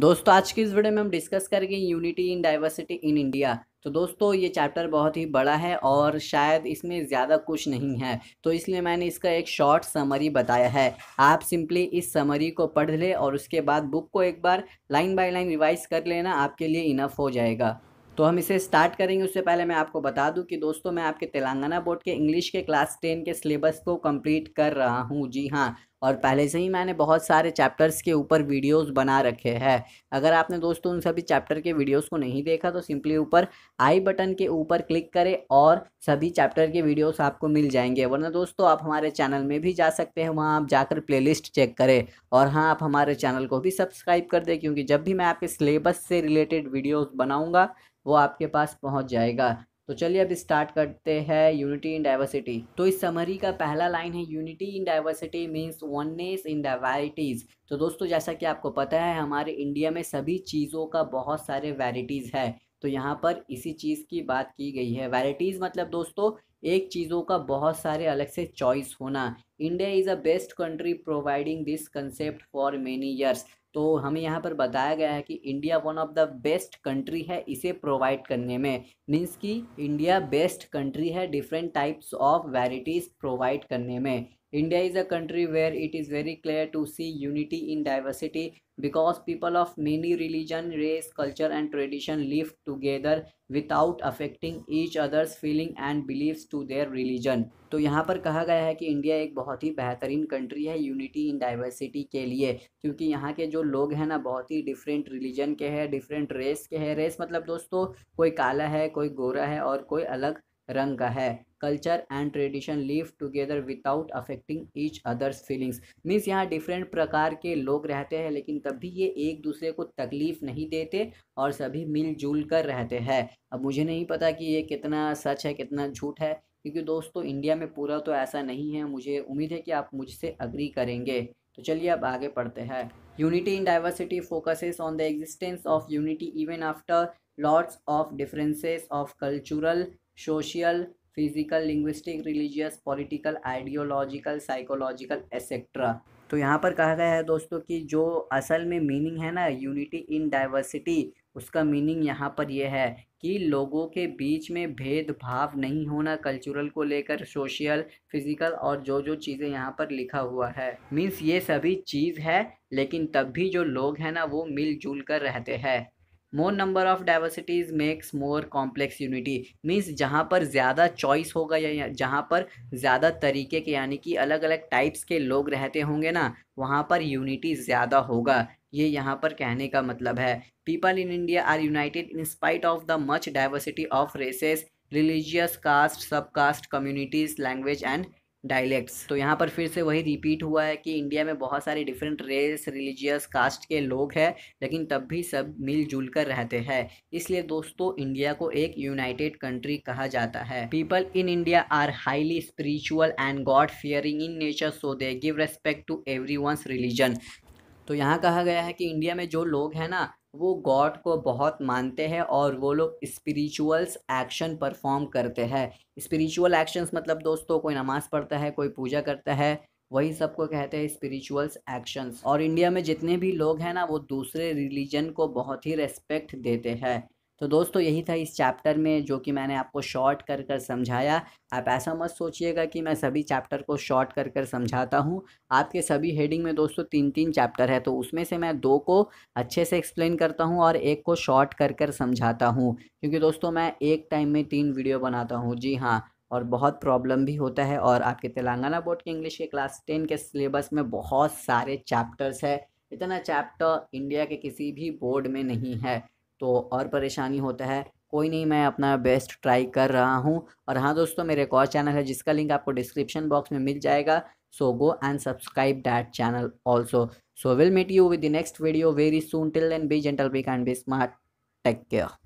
दोस्तों आज की इस वीडियो में हम डिस्कस करेंगे unity in diversity in India तो दोस्तों ये चैप्टर बहुत ही बड़ा है और शायद इसमें ज़्यादा कुछ नहीं है तो इसलिए मैंने इसका एक शॉर्ट समरी बताया है आप सिंपली इस समरी को पढ़ ले और उसके बाद बुक को एक बार लाइन बाय लाइन रिवाइज कर लेना आपके लिए इनफ हो जाएगा तो हम इसे स्टार्ट करेंगे उससे पहले मैं आपको बता दूं कि दोस्तों मैं आपके तेलंगाना बोर्ड के इंग्लिश के क्लास टेन के सिलेबस को कंप्लीट कर रहा हूं जी हाँ और पहले से ही मैंने बहुत सारे चैप्टर्स के ऊपर वीडियोस बना रखे हैं अगर आपने दोस्तों उन सभी चैप्टर के वीडियोस को नहीं देखा तो सिंपली ऊपर आई बटन के ऊपर क्लिक करें और सभी चैप्टर के वीडियोस आपको मिल जाएंगे वरना दोस्तों आप हमारे चैनल में भी जा सकते हैं वहाँ आप जाकर प्ले चेक करें और हाँ आप हमारे चैनल को भी सब्सक्राइब कर दें क्योंकि जब भी मैं आपके सिलेबस से रिलेटेड वीडियोज़ बनाऊँगा वो आपके पास पहुँच जाएगा तो चलिए अब स्टार्ट करते हैं यूनिटी इन डाइवर्सिटी तो इस समरी का पहला लाइन है unity in diversity means oneness in डाइवाइटीज़ तो दोस्तों जैसा कि आपको पता है हमारे इंडिया में सभी चीज़ों का बहुत सारे वैराइटीज़ है तो यहाँ पर इसी चीज़ की बात की गई है वैराइटीज़ मतलब दोस्तों एक चीज़ों का बहुत सारे अलग से चॉइस होना India is a best country providing this concept for many years तो हमें यहाँ पर बताया गया है कि India one of the best country है इसे प्रोवाइड करने में मीन्स कि इंडिया बेस्ट कंट्री है different types of varieties provide करने में India is a country where it is very clear to see unity in diversity because people of many religion, race, culture and tradition live together without affecting each other's feeling and beliefs to their religion. तो यहाँ पर कहा गया है कि India एक बहुत ही बेहतरीन कंट्री है यूनिटी इन डाइवर्सिटी के लिए क्योंकि यहाँ के जो लोग हैं ना बहुत ही डिफरेंट रिलीजन के हैं डिफरेंट रेस के हैं रेस मतलब दोस्तों कोई काला है कोई गोरा है और कोई अलग रंग का है culture and tradition live together without affecting each others feelings means यहाँ डिफरेंट प्रकार के लोग रहते हैं लेकिन तब भी ये एक दूसरे को तकलीफ़ नहीं देते और सभी मिलजुल कर रहते हैं अब मुझे नहीं पता कि ये कितना सच है कितना झूठ है क्योंकि दोस्तों इंडिया में पूरा तो ऐसा नहीं है मुझे उम्मीद है कि आप मुझसे अग्री करेंगे तो चलिए अब आगे पढ़ते हैं unity in diversity focuses on the existence of unity even after lots of differences of cultural social physical linguistic religious political ideological psychological etcetera तो यहाँ पर कहा गया है दोस्तों कि जो असल में मीनिंग है ना यूनिटी इन डाइवर्सिटी उसका मीनिंग यहाँ पर यह है कि लोगों के बीच में भेदभाव नहीं होना कल्चरल को लेकर सोशल फिज़िकल और जो जो चीज़ें यहाँ पर लिखा हुआ है मीन्स ये सभी चीज़ है लेकिन तब भी जो लोग हैं ना वो मिलजुल कर रहते हैं more number of diversities makes more complex unity means जहाँ पर ज़्यादा चॉइस होगा या जहाँ पर ज़्यादा तरीके के यानी कि अलग अलग टाइप्स के लोग रहते होंगे ना वहाँ पर यूनिटी ज़्यादा होगा ये यहाँ पर कहने का मतलब है people in India are united in spite of the much diversity of races religious caste sub caste communities language and dialects तो यहाँ पर फिर से वही रिपीट हुआ है कि इंडिया में बहुत सारे डिफरेंट रेस रिलीजियस कास्ट के लोग हैं लेकिन तब भी सब मिलजुल कर रहते हैं इसलिए दोस्तों इंडिया को एक यूनाइटेड कंट्री कहा जाता है people in India are highly spiritual and God fearing in nature so they give respect to every religion तो यहाँ कहा गया है कि इंडिया में जो लोग हैं ना वो गॉड को बहुत मानते हैं और वो लोग स्पिरिचुअल्स एक्शन परफॉर्म करते हैं स्पिरिचुअल एक्शंस मतलब दोस्तों कोई नमाज़ पढ़ता है कोई पूजा करता है वही सबको कहते हैं स्पिरिचुअल्स एक्शंस और इंडिया में जितने भी लोग हैं ना वो दूसरे रिलीजन को बहुत ही रेस्पेक्ट देते हैं तो दोस्तों यही था इस चैप्टर में जो कि मैंने आपको शॉर्ट कर कर समझाया आप ऐसा मत सोचिएगा कि मैं सभी चैप्टर को शॉर्ट कर कर समझाता हूँ आपके सभी हेडिंग में दोस्तों तीन तीन चैप्टर है तो उसमें से मैं दो को अच्छे से एक्सप्लेन करता हूँ और एक को शॉर्ट कर कर समझाता हूँ क्योंकि दोस्तों मैं एक टाइम में तीन वीडियो बनाता हूँ जी हाँ और बहुत प्रॉब्लम भी होता है और आपके तेलंगाना बोर्ड के इंग्लिश के क्लास टेन के सिलेबस में बहुत सारे चैप्टर्स है इतना चैप्टर इंडिया के किसी भी बोर्ड में नहीं है तो और परेशानी होता है कोई नहीं मैं अपना बेस्ट ट्राई कर रहा हूँ और हाँ दोस्तों मेरे एक और चैनल है जिसका लिंक आपको डिस्क्रिप्शन बॉक्स में मिल जाएगा so go and subscribe that channel also so will meet you with the next video very soon till then be gentle be kind be smart take care